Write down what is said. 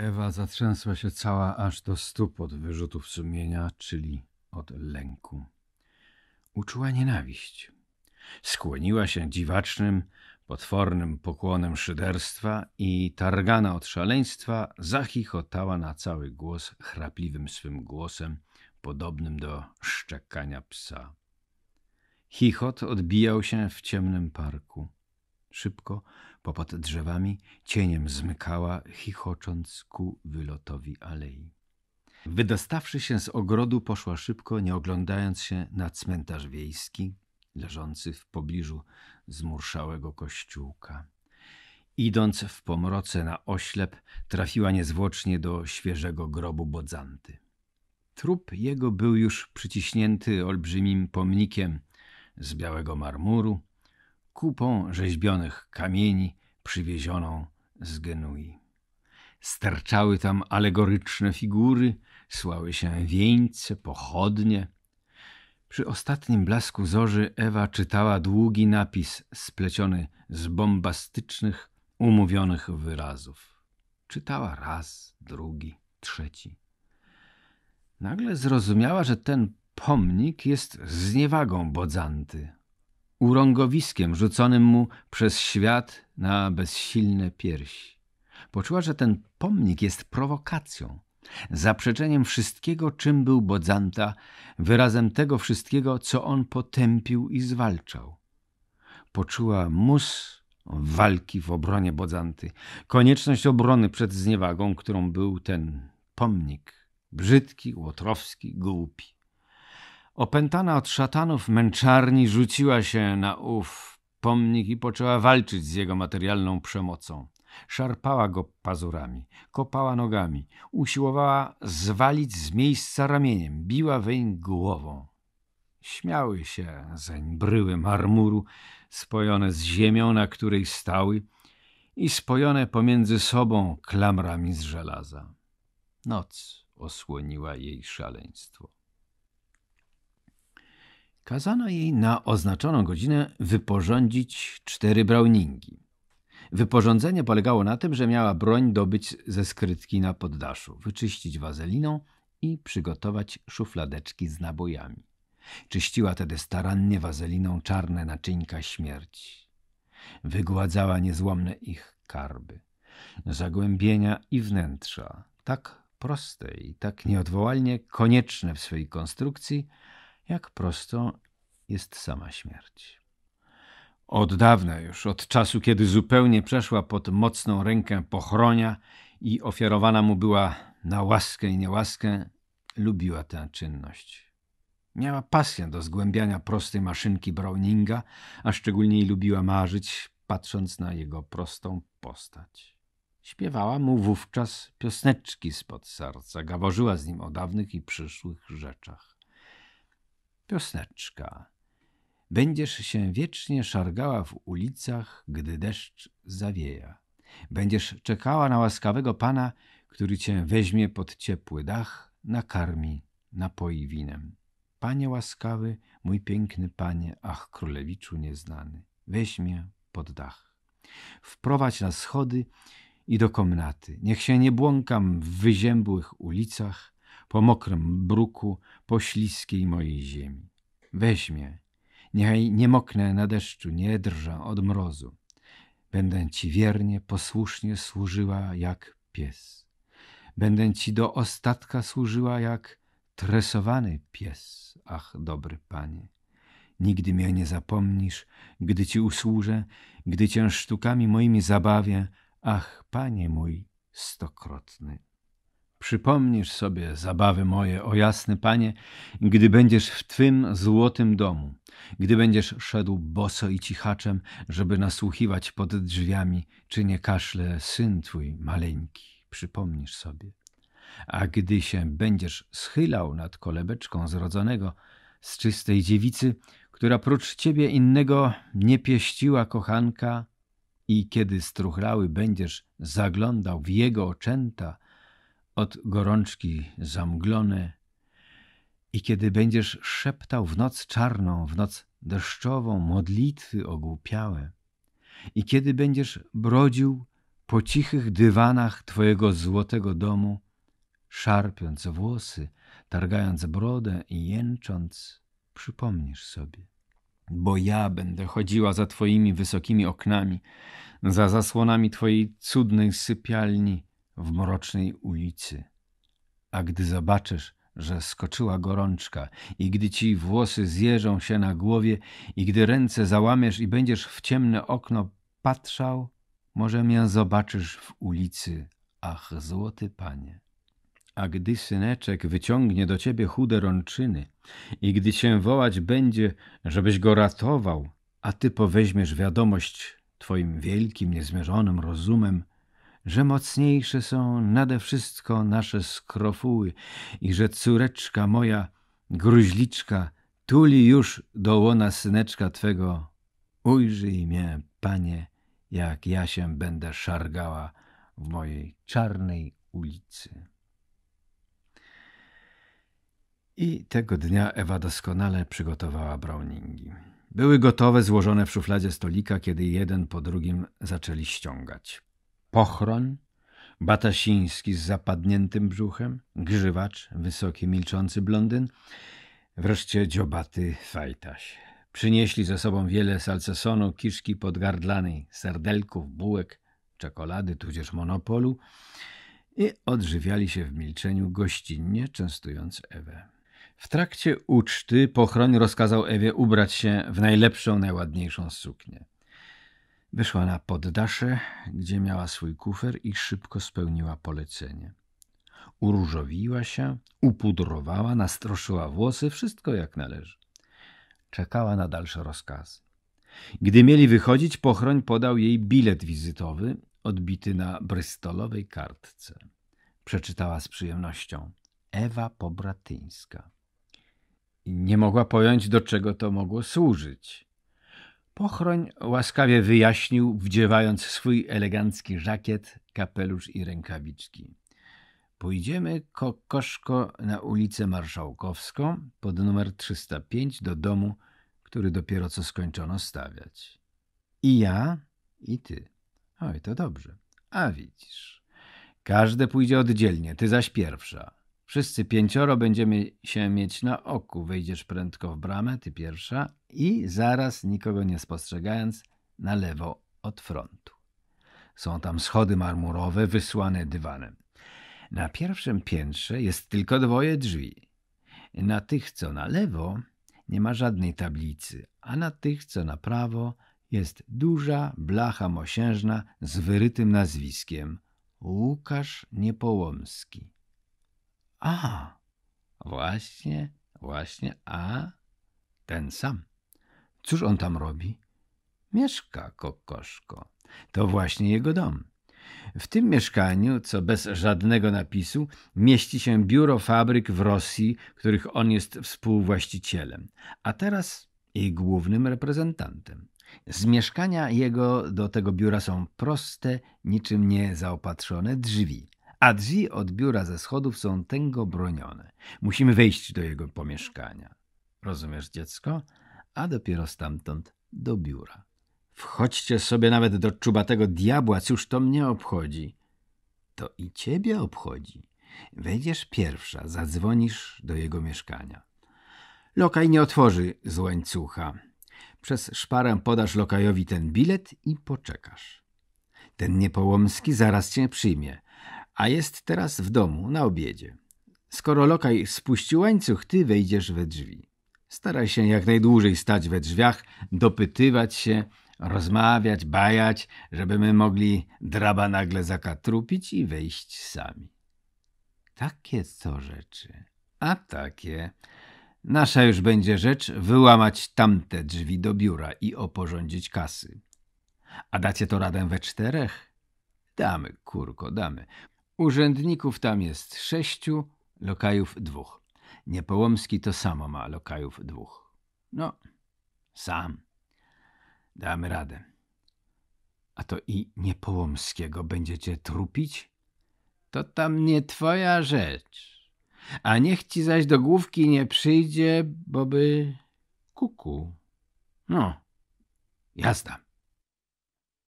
Ewa zatrzęsła się cała aż do stóp od wyrzutów sumienia, czyli od lęku. Uczuła nienawiść. Skłoniła się dziwacznym, potwornym pokłonem szyderstwa i targana od szaleństwa zachichotała na cały głos chrapliwym swym głosem, podobnym do szczekania psa. Chichot odbijał się w ciemnym parku. Szybko, popod drzewami, cieniem zmykała, chichocząc ku wylotowi alei. Wydostawszy się z ogrodu, poszła szybko, nie oglądając się na cmentarz wiejski, leżący w pobliżu zmurszałego kościółka. Idąc w pomroce na oślep, trafiła niezwłocznie do świeżego grobu Bodzanty. Trup jego był już przyciśnięty olbrzymim pomnikiem z białego marmuru, kupą rzeźbionych kamieni przywiezioną z Genui. Sterczały tam alegoryczne figury, słały się wieńce, pochodnie. Przy ostatnim blasku zorzy Ewa czytała długi napis spleciony z bombastycznych, umówionych wyrazów. Czytała raz, drugi, trzeci. Nagle zrozumiała, że ten pomnik jest zniewagą Bodzanty, urągowiskiem rzuconym mu przez świat na bezsilne piersi. Poczuła, że ten pomnik jest prowokacją, zaprzeczeniem wszystkiego, czym był Bodzanta, wyrazem tego wszystkiego, co on potępił i zwalczał. Poczuła mus walki w obronie Bodzanty, konieczność obrony przed zniewagą, którą był ten pomnik, brzydki, łotrowski, głupi. Opętana od szatanów męczarni rzuciła się na ów pomnik i poczęła walczyć z jego materialną przemocą. Szarpała go pazurami, kopała nogami, usiłowała zwalić z miejsca ramieniem, biła weń głową. Śmiały się zeń bryły marmuru, spojone z ziemią, na której stały i spojone pomiędzy sobą klamrami z żelaza. Noc osłoniła jej szaleństwo. Kazano jej na oznaczoną godzinę wyporządzić cztery browningi. Wyporządzenie polegało na tym, że miała broń dobyć ze skrytki na poddaszu, wyczyścić wazeliną i przygotować szufladeczki z nabojami. Czyściła tedy starannie wazeliną czarne naczyńka śmierci. Wygładzała niezłomne ich karby, zagłębienia i wnętrza, tak proste i tak nieodwołalnie konieczne w swej konstrukcji, jak prosto jest sama śmierć. Od dawna już, od czasu, kiedy zupełnie przeszła pod mocną rękę pochronia i ofiarowana mu była na łaskę i niełaskę, lubiła tę czynność. Miała pasję do zgłębiania prostej maszynki Browninga, a szczególnie lubiła marzyć, patrząc na jego prostą postać. Śpiewała mu wówczas piosneczki spod serca, gaworzyła z nim o dawnych i przyszłych rzeczach. Piosneczka. Będziesz się wiecznie szargała w ulicach, gdy deszcz zawieja. Będziesz czekała na łaskawego pana, który cię weźmie pod ciepły dach, nakarmi, napoi winem. Panie łaskawy, mój piękny panie, ach królewiczu nieznany, weź mnie pod dach. Wprowadź na schody i do komnaty. Niech się nie błąkam w wyziębłych ulicach, po mokrym bruku, po śliskiej mojej ziemi. weźmie, niechaj nie moknę na deszczu, nie drżę od mrozu. Będę ci wiernie, posłusznie służyła jak pies. Będę ci do ostatka służyła jak tresowany pies, ach dobry panie. Nigdy mnie nie zapomnisz, gdy ci usłużę, gdy cię sztukami moimi zabawię, ach panie mój stokrotny. Przypomnisz sobie zabawy moje, o jasny panie, gdy będziesz w twym złotym domu, gdy będziesz szedł boso i cichaczem, żeby nasłuchiwać pod drzwiami, czy nie kaszle syn twój maleńki. Przypomnisz sobie. A gdy się będziesz schylał nad kolebeczką zrodzonego z czystej dziewicy, która prócz ciebie innego nie pieściła kochanka, i kiedy struchlały będziesz zaglądał w jego oczęta, od gorączki zamglone. I kiedy będziesz szeptał w noc czarną, w noc deszczową modlitwy ogłupiałe, i kiedy będziesz brodził po cichych dywanach twojego złotego domu, szarpiąc włosy, targając brodę i jęcząc, przypomnisz sobie. Bo ja będę chodziła za twoimi wysokimi oknami, za zasłonami twojej cudnej sypialni, w mrocznej ulicy. A gdy zobaczysz, że skoczyła gorączka i gdy ci włosy zjeżą się na głowie i gdy ręce załamiesz i będziesz w ciemne okno patrzał, może mnie zobaczysz w ulicy, ach złoty panie. A gdy syneczek wyciągnie do ciebie chude rączyny i gdy cię wołać będzie, żebyś go ratował, a ty poweźmiesz wiadomość twoim wielkim, niezmierzonym rozumem że mocniejsze są nade wszystko nasze skrofuły i że córeczka moja, gruźliczka, tuli już do łona syneczka Twego. Ujrzyj mnie, Panie, jak ja się będę szargała w mojej czarnej ulicy. I tego dnia Ewa doskonale przygotowała browningi. Były gotowe, złożone w szufladzie stolika, kiedy jeden po drugim zaczęli ściągać. Pochroń, Batasiński z zapadniętym brzuchem, Grzywacz, wysoki, milczący blondyn, wreszcie dziobaty Fajtaś. Przynieśli ze sobą wiele salcesonu, kiszki podgardlanej, serdelków, bułek, czekolady tudzież monopolu i odżywiali się w milczeniu gościnnie, częstując Ewę. W trakcie uczty pochroń rozkazał Ewie ubrać się w najlepszą, najładniejszą suknię. Wyszła na poddasze, gdzie miała swój kufer i szybko spełniła polecenie. Uróżowiła się, upudrowała, nastroszyła włosy, wszystko jak należy. Czekała na dalsze rozkazy. Gdy mieli wychodzić, pochroń podał jej bilet wizytowy, odbity na brystolowej kartce. Przeczytała z przyjemnością. Ewa Pobratyńska. Nie mogła pojąć, do czego to mogło służyć. Pochroń łaskawie wyjaśnił, wdziewając swój elegancki żakiet, kapelusz i rękawiczki. Pójdziemy kokoszko na ulicę Marszałkowską pod numer 305 do domu, który dopiero co skończono stawiać. I ja, i ty. Oj, to dobrze. A widzisz. Każde pójdzie oddzielnie, ty zaś pierwsza. Wszyscy pięcioro będziemy się mieć na oku. Wejdziesz prędko w bramę, ty pierwsza, i zaraz, nikogo nie spostrzegając, na lewo od frontu. Są tam schody marmurowe wysłane dywanem. Na pierwszym piętrze jest tylko dwoje drzwi. Na tych, co na lewo, nie ma żadnej tablicy, a na tych, co na prawo, jest duża blacha mosiężna z wyrytym nazwiskiem Łukasz Niepołomski. A, właśnie, właśnie, a ten sam. Cóż on tam robi? Mieszka kokoszko. To właśnie jego dom. W tym mieszkaniu, co bez żadnego napisu, mieści się biuro fabryk w Rosji, których on jest współwłaścicielem, a teraz jej głównym reprezentantem. Z mieszkania jego do tego biura są proste, niczym nie zaopatrzone drzwi a drzwi od biura ze schodów są tęgo bronione. Musimy wejść do jego pomieszkania. Rozumiesz, dziecko? A dopiero stamtąd do biura. Wchodźcie sobie nawet do czubatego diabła, cóż to mnie obchodzi? To i ciebie obchodzi. Wejdziesz pierwsza, zadzwonisz do jego mieszkania. Lokaj nie otworzy z łańcucha. Przez szparę podasz lokajowi ten bilet i poczekasz. Ten niepołomski zaraz cię przyjmie a jest teraz w domu na obiedzie. Skoro lokaj spuści łańcuch, ty wejdziesz we drzwi. Staraj się jak najdłużej stać we drzwiach, dopytywać się, rozmawiać, bajać, żeby my mogli draba nagle zakatrupić i wejść sami. Takie co rzeczy, a takie. Nasza już będzie rzecz wyłamać tamte drzwi do biura i oporządzić kasy. A dacie to radę we czterech? Damy, kurko, damy. Urzędników tam jest sześciu, lokajów dwóch. Niepołomski to samo ma lokajów dwóch. No, sam. Damy radę. A to i Niepołomskiego będziecie trupić? To tam nie twoja rzecz. A niech ci zaś do główki nie przyjdzie, bo by... Kuku. No, jazda.